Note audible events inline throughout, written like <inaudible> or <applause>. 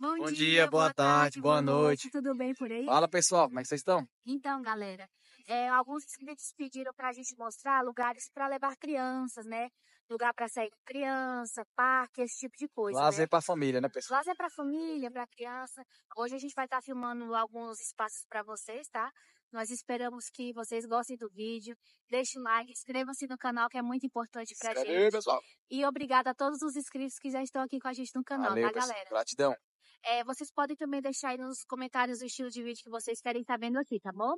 Bom, Bom dia, boa, boa tarde, tarde, boa noite. noite. Tudo bem por aí? Fala pessoal, como é que vocês estão? Então, galera, é, alguns inscritos pediram para a gente mostrar lugares para levar crianças, né? Lugar para sair com criança, parque, esse tipo de coisa. Né? Lazer né? para família, né, pessoal? Lazer para família, para criança. Hoje a gente vai estar tá filmando alguns espaços para vocês, tá? Nós esperamos que vocês gostem do vídeo. Deixe o like, inscreva-se no canal, que é muito importante para a gente. pessoal. E obrigado a todos os inscritos que já estão aqui com a gente no canal, tá, Valeu, tá, galera? Gratidão. É, vocês podem também deixar aí nos comentários o estilo de vídeo que vocês querem estar vendo aqui, tá bom?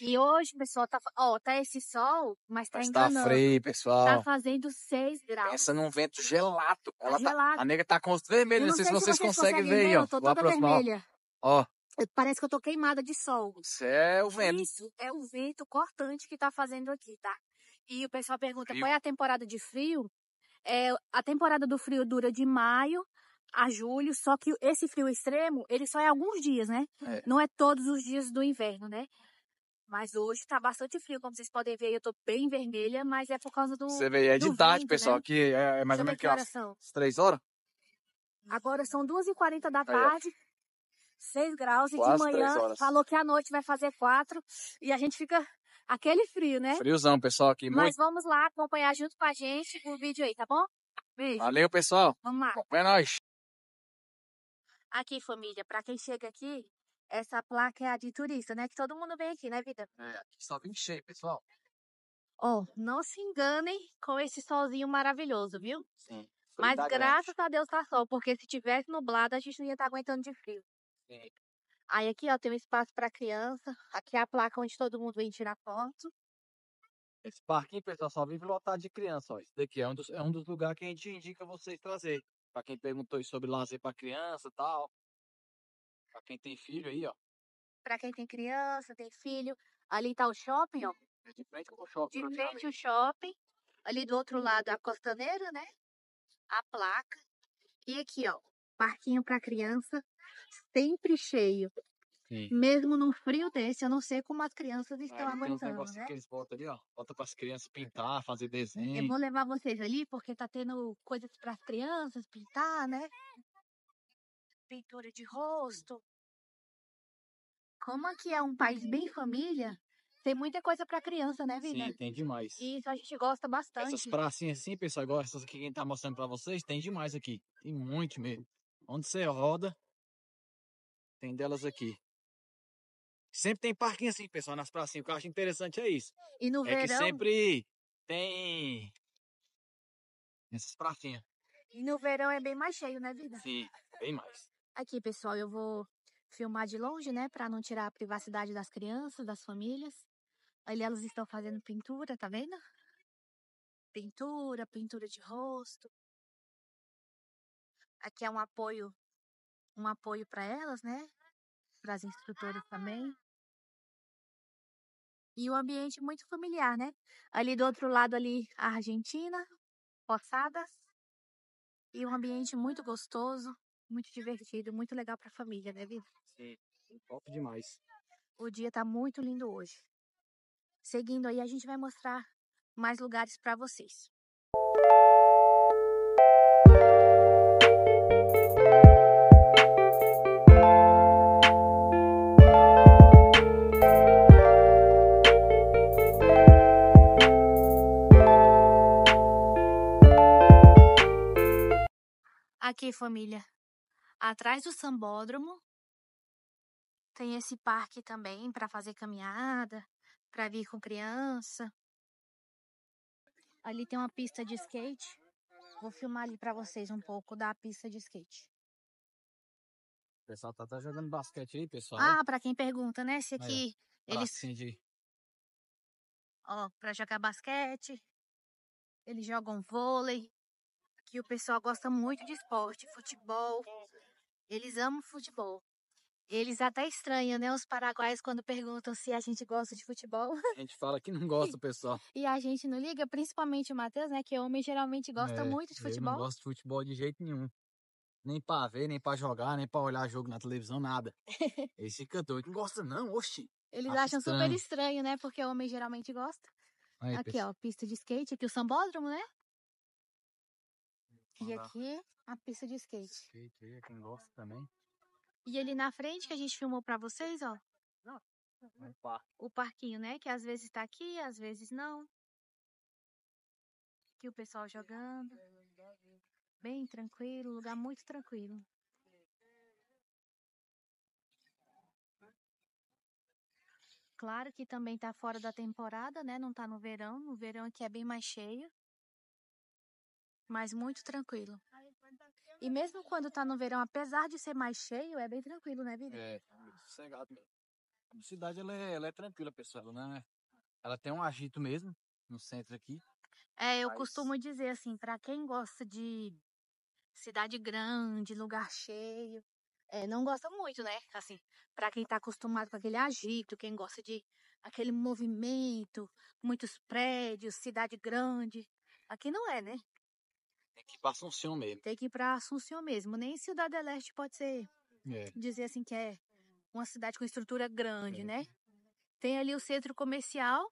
E hoje, pessoal, tá, ó, tá esse sol, mas tá mas tá enganando. Tá frio, pessoal. Tá fazendo 6 graus. Pensa num vento gelado. Tá Ela tá, gelado. Tá, a nega tá com os vermelhos, não sei, se vocês, vocês conseguem, ver ó. tô toda vermelha. Ó. Parece que eu tô queimada de sol. Isso é o vento. Isso, é o vento cortante que tá fazendo aqui, tá? E o pessoal pergunta frio. qual é a temporada de frio. É, a temporada do frio dura de maio a julho, só que esse frio extremo, ele só é alguns dias, né? É. Não é todos os dias do inverno, né? Mas hoje tá bastante frio, como vocês podem ver, eu tô bem vermelha, mas é por causa do. Você vê, é de tarde, pessoal, né? aqui é, é mais ou menos que as três horas? Agora são duas e quarenta da tarde. Aí, 6 graus Quase e de manhã falou que a noite vai fazer 4 e a gente fica aquele frio, né? Friozão, pessoal, aqui. Mas muito... vamos lá acompanhar junto com a gente o vídeo aí, tá bom? Beijo. Valeu, pessoal. Vamos lá. Acompanha é nós. Aqui, família, para quem chega aqui, essa placa é a de turista, né? Que todo mundo vem aqui, né, vida? É, aqui só vem cheio, pessoal. Oh, não se enganem com esse solzinho maravilhoso, viu? Sim. Mas graças grande. a Deus tá sol, porque se tivesse nublado, a gente não ia estar tá aguentando de frio. Sim. Aí aqui, ó, tem um espaço para criança. Aqui é a placa onde todo mundo vem tirar foto. Esse parquinho, pessoal, só vive lotado de criança, ó. Esse daqui é um dos, é um dos lugares que a gente indica vocês trazer. Para quem perguntou sobre lazer para criança e tal. Para quem tem filho aí, ó. Para quem tem criança, tem filho. Ali tá o shopping, ó. De frente o shopping. De frente o shopping. Ali do outro lado a costaneira, né? A placa. E aqui, ó. Parquinho para criança. Sempre cheio. Sim. Mesmo num frio desse, eu não sei como as crianças estão Aí, aguentando. Tem uns né? que eles botam ali, ó. Bota para as crianças é. pintar, fazer desenho. Eu vou levar vocês ali porque tá tendo coisas para as crianças pintar, né? Pintura de rosto. Como aqui é um país bem família, tem muita coisa pra criança, né, Vida? Sim, tem demais. isso a gente gosta bastante. Essas pracinhas assim, pessoal, igual essas que a gente tá mostrando pra vocês, tem demais aqui. Tem muito mesmo. Onde você roda, tem delas aqui. Sempre tem parquinho assim, pessoal, nas pracinhas. O que eu acho interessante é isso. E no é verão. É que sempre tem. Essas pracinhas. E no verão é bem mais cheio, né, é vida? Sim, bem mais. Aqui, pessoal, eu vou filmar de longe, né, para não tirar a privacidade das crianças, das famílias. Ali elas estão fazendo pintura, tá vendo? Pintura, pintura de rosto. Aqui é um apoio, um apoio para elas, né? para as instrutoras também. E o um ambiente muito familiar, né? Ali do outro lado ali, a Argentina, Poçadas. E um ambiente muito gostoso, muito divertido, muito legal para a família, né, vida Sim, top demais. O dia está muito lindo hoje. Seguindo aí, a gente vai mostrar mais lugares para vocês. Aqui, família. Atrás do sambódromo tem esse parque também para fazer caminhada, para vir com criança. Ali tem uma pista de skate. Vou filmar ali para vocês um pouco da pista de skate. O pessoal tá, tá jogando basquete aí, pessoal. Ah, para quem pergunta, né? Esse aqui, aí, eles de... Ó, para jogar basquete. Eles jogam vôlei que o pessoal gosta muito de esporte, futebol. Eles amam futebol. Eles até estranham, né? Os paraguaios quando perguntam se a gente gosta de futebol. A gente fala que não gosta, <laughs> pessoal. e a gente não liga, principalmente o Matheus, né? Que homem geralmente gosta é, muito de futebol. Eu não gosto de futebol de jeito nenhum. Nem pra ver, nem pra jogar, nem pra olhar jogo na televisão, nada. <laughs> Esse cantor não gosta, não, oxi. Eles acham estranho. super estranho, né? Porque o homem geralmente gosta. Aí, aqui, pessoal. ó, pista de skate, aqui o sambódromo, né? E aqui a pista de skate. Skate aí, quem gosta também. E ali na frente que a gente filmou para vocês, ó. Um parque. O parquinho, né? Que às vezes tá aqui, às vezes não. Aqui o pessoal jogando. Bem tranquilo, lugar muito tranquilo. Claro que também tá fora da temporada, né? Não tá no verão. No verão aqui é bem mais cheio mas muito tranquilo. E mesmo quando tá no verão, apesar de ser mais cheio, é bem tranquilo, né, Vida? É, sossegado mesmo. A cidade ela é, ela é tranquila, pessoal, né? Ela tem um agito mesmo no centro aqui. É, eu mas... costumo dizer assim, para quem gosta de cidade grande, lugar cheio, é, não gosta muito, né? Assim, para quem tá acostumado com aquele agito, quem gosta de aquele movimento, muitos prédios, cidade grande, aqui não é, né? Tem que ir pra Assunção mesmo. Tem que ir pra Assunção mesmo. Nem Cidade Leste pode ser. É. Dizer assim que é uma cidade com estrutura grande, é. né? Tem ali o centro comercial.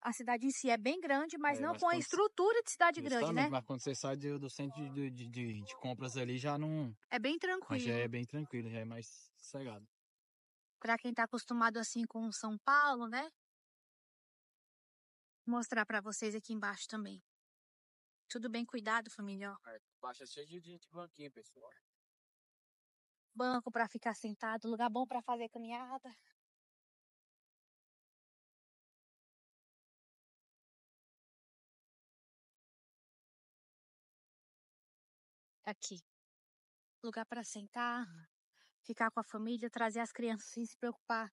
A cidade em si é bem grande, mas é, não mas com a estrutura de cidade grande, né? Mas quando você sai do, do centro de, de, de, de, compras ali, já não. É bem tranquilo. Mas já é bem tranquilo, já é mais sossegado. Pra quem tá acostumado assim com São Paulo, né? Vou mostrar para vocês aqui embaixo também. Tudo bem, cuidado, família. É, baixa cheio de, de banquinho, pessoal. Banco para ficar sentado, lugar bom para fazer caminhada. Aqui. Lugar para sentar, ficar com a família, trazer as crianças sem se preocupar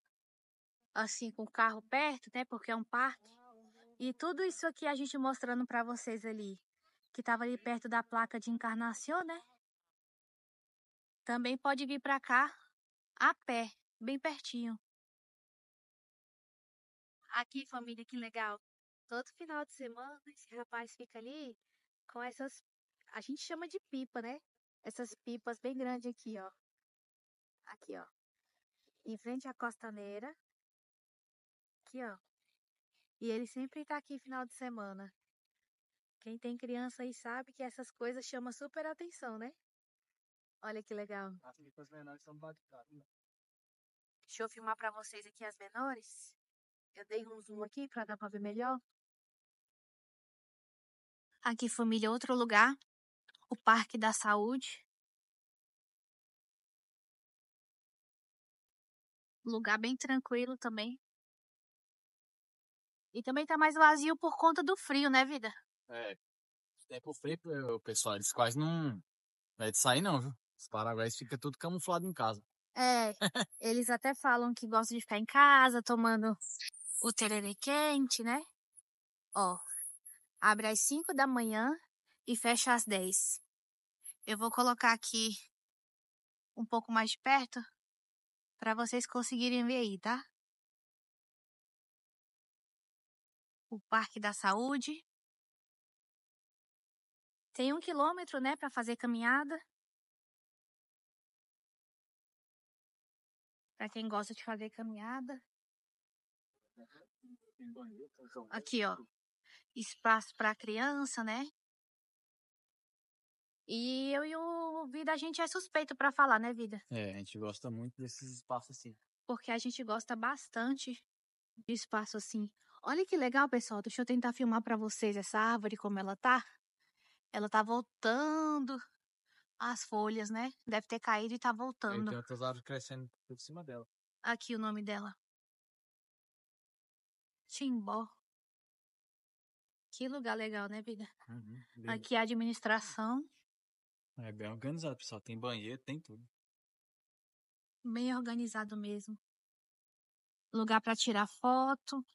assim com o carro perto, né? Porque é um parque. E tudo isso aqui a gente mostrando para vocês ali que estava ali perto da placa de encarnação, né? Também pode vir para cá a pé, bem pertinho. Aqui, família, que legal. Todo final de semana, esse rapaz fica ali com essas. A gente chama de pipa, né? Essas pipas bem grandes aqui, ó. Aqui, ó. Em frente à costaneira. Aqui, ó. E ele sempre tá aqui final de semana. Quem tem criança aí sabe que essas coisas chamam super atenção, né? Olha que legal. As menores são né? Deixa eu filmar para vocês aqui as menores. Eu dei um zoom aqui para dar para ver melhor. Aqui, família, outro lugar. O Parque da Saúde. Lugar bem tranquilo também. E também tá mais vazio por conta do frio, né, vida? É. Tempo frio, pessoal, eles quase não. Não é de sair, não, viu? Os paraguaios ficam tudo camuflado em casa. É, eles até falam que gostam de ficar em casa, tomando o tererê quente, né? Ó, abre às 5 da manhã e fecha às 10. Eu vou colocar aqui um pouco mais de perto para vocês conseguirem ver aí, tá? O Parque da Saúde. Tem um quilômetro, né, para fazer caminhada. Para quem gosta de fazer caminhada. Aqui, ó. Espaço para criança, né? E eu e o Vida, a gente é suspeito para falar, né, Vida? É, a gente gosta muito desses espaços assim. Porque a gente gosta bastante de espaço assim. Olha que legal, pessoal. Deixa eu tentar filmar para vocês essa árvore como ela tá. Ela tá voltando as folhas, né? Deve ter caído e tá é, voltando. Tem outras árvores crescendo por cima dela. Aqui o nome dela. Timbó. Que lugar legal, né, vida? Uhum, Aqui a administração. É bem organizado, pessoal. Tem banheiro, tem tudo. Bem organizado mesmo. Lugar para tirar foto.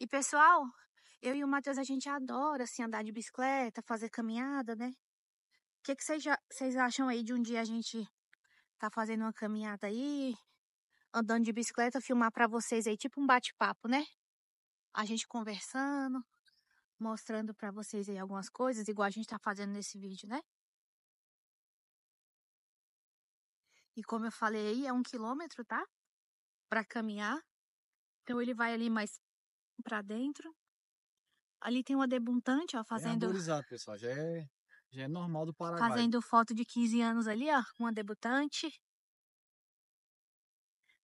E pessoal, eu e o Matheus, a gente adora, assim, andar de bicicleta, fazer caminhada, né? O que vocês acham aí de um dia a gente tá fazendo uma caminhada aí, andando de bicicleta, filmar para vocês aí, tipo um bate-papo, né? A gente conversando, mostrando para vocês aí algumas coisas, igual a gente tá fazendo nesse vídeo, né? E como eu falei aí, é um quilômetro, tá? Para caminhar. Então ele vai ali mais para dentro. Ali tem uma debutante ó, é fazendo. É pessoal. Já é, já é normal do Paraguai. Fazendo foto de 15 anos ali, ó, uma debutante.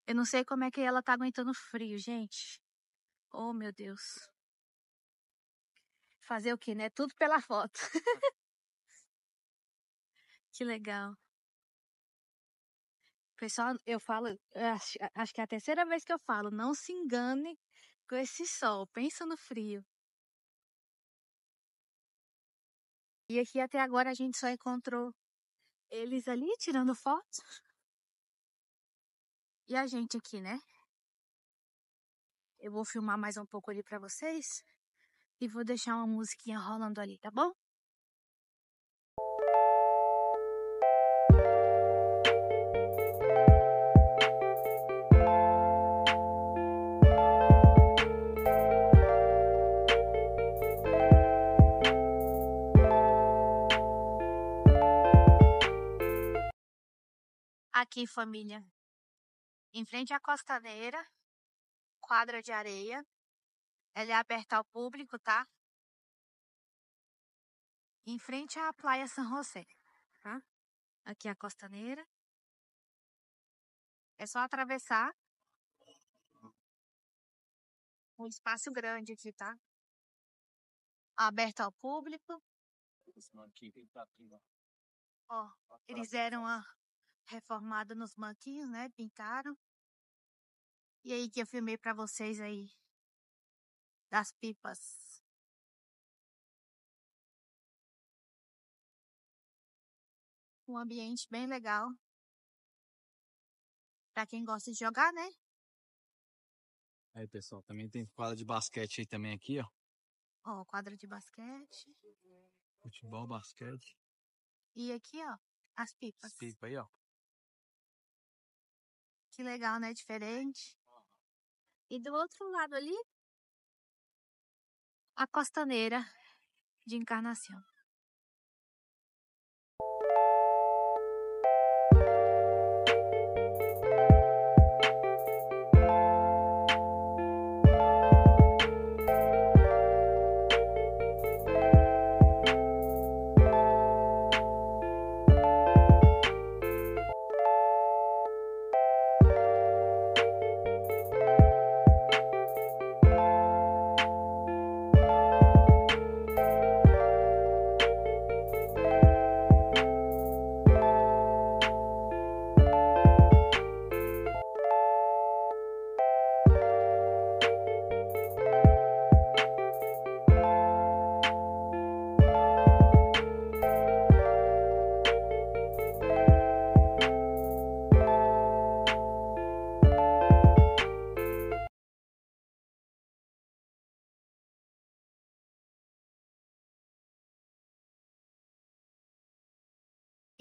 Eu não sei como é que ela tá aguentando frio, gente. Oh, meu Deus. Fazer o quê, né? Tudo pela foto. <laughs> que legal. Pessoal, eu falo, acho, acho que é a terceira vez que eu falo, não se engane com esse sol. Pensa no frio. E aqui até agora a gente só encontrou eles ali tirando foto. E a gente aqui, né? Eu vou filmar mais um pouco ali para vocês e vou deixar uma musiquinha rolando ali, tá bom? Aqui, família. Em frente à costaneira, quadra de areia. Ela é aberta ao público, tá? Em frente à Praia São José, tá? Aqui é a costaneira. É só atravessar. Um espaço grande aqui, tá? Aberto ao público. Tá ó, eles deram a reformada nos banquinhos, né? Pintaram. E aí que eu filmei para vocês aí das pipas. Um ambiente bem legal. Para quem gosta de jogar, né? Aí, pessoal, também tem quadra de basquete aí também aqui, ó. Ó, quadra de basquete. Futebol, basquete. E aqui, ó, as pipas. As pipas aí, ó. Que legal, né? Diferente. E do outro lado ali, a costaneira de encarnação.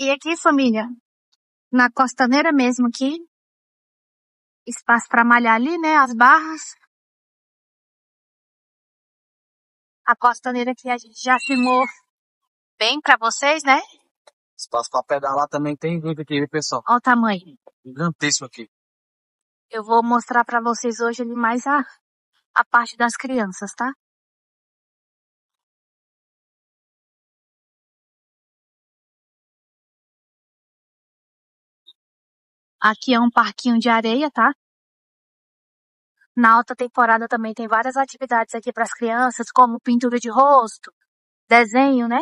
E aqui, família, na costaneira mesmo aqui, espaço para malhar ali, né? As barras. A costaneira que a gente já filmou bem para vocês, né? Espaço para pedalar também tem muito aqui, pessoal. Olha o tamanho. Gigantíssimo aqui. Eu vou mostrar para vocês hoje ali mais a, a parte das crianças, tá? Aqui é um parquinho de areia, tá? Na alta temporada também tem várias atividades aqui para as crianças, como pintura de rosto, desenho, né?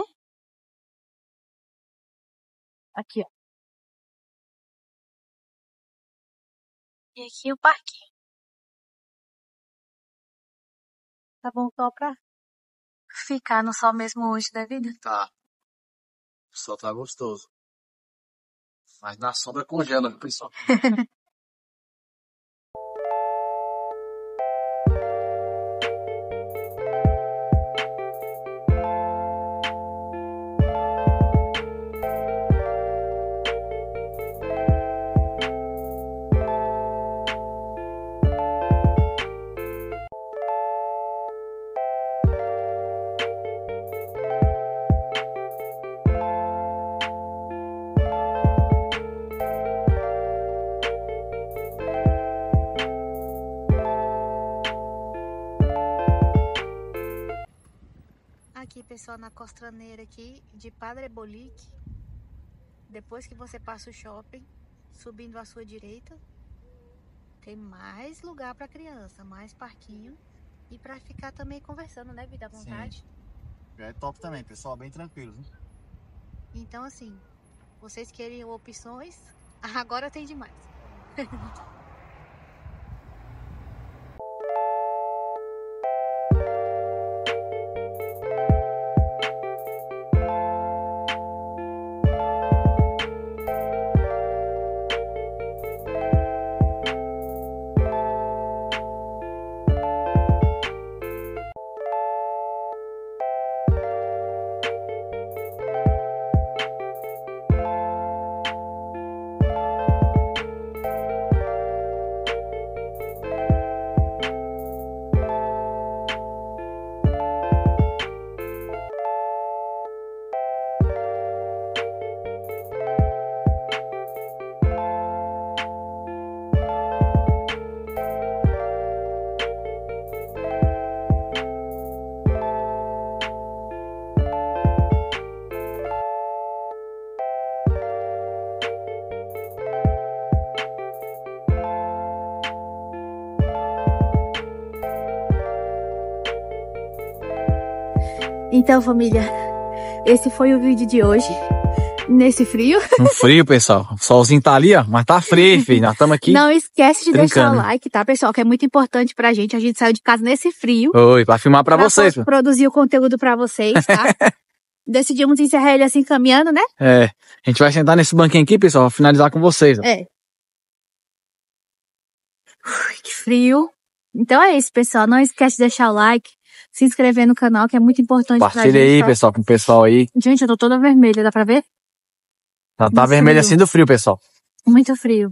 Aqui, ó. E aqui o parquinho. Tá bom só pra ficar no sol mesmo hoje da vida? Tá. O sol tá gostoso. Mas na sombra congela, pessoal. <laughs> aqui, pessoal, na costraneira aqui de Padre Bolique. Depois que você passa o shopping, subindo à sua direita, tem mais lugar para criança, mais parquinho e para ficar também conversando, né, vida à vontade. Sim. É top também, pessoal, bem tranquilo. né? Então assim, vocês querem opções, <laughs> agora tem demais. <laughs> Então, família, esse foi o vídeo de hoje. Nesse frio. Um <laughs> frio, pessoal. O solzinho tá ali, ó, mas tá frio, filho. Nós estamos aqui. Não esquece de trincando. deixar o like, tá, pessoal? Que é muito importante pra gente. A gente saiu de casa nesse frio. Oi, pra filmar pra, pra vocês. Pra produzir o conteúdo pra vocês, tá? <laughs> Decidimos encerrar ele assim caminhando, né? É. A gente vai sentar nesse banquinho aqui, pessoal, pra finalizar com vocês. Ó. É. Ui, que frio. Então é isso, pessoal. Não esquece de deixar o like, se inscrever no canal, que é muito importante Partilha pra gente. aí, pra... Tá? pessoal, com o pessoal aí. Gente, eu tô toda vermelha, dá pra ver? tá, tá vermelha assim do frio, pessoal. Muito frio.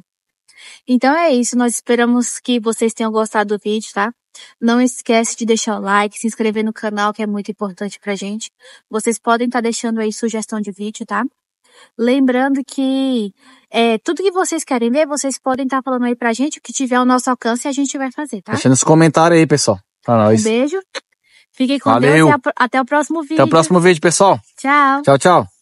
Então é isso, nós esperamos que vocês tenham gostado do vídeo, tá? Não esquece de deixar o like, se inscrever no canal, que é muito importante pra gente. Vocês podem estar tá deixando aí sugestão de vídeo, tá? Lembrando que é, tudo que vocês querem ver, vocês podem estar tá falando aí pra gente. O que tiver ao nosso alcance, a gente vai fazer, tá? Deixa nos comentários aí, pessoal. Pra nós. Um beijo. Fiquem com Valeu. Deus e até o próximo vídeo. Até o próximo vídeo, pessoal. Tchau. Tchau, tchau.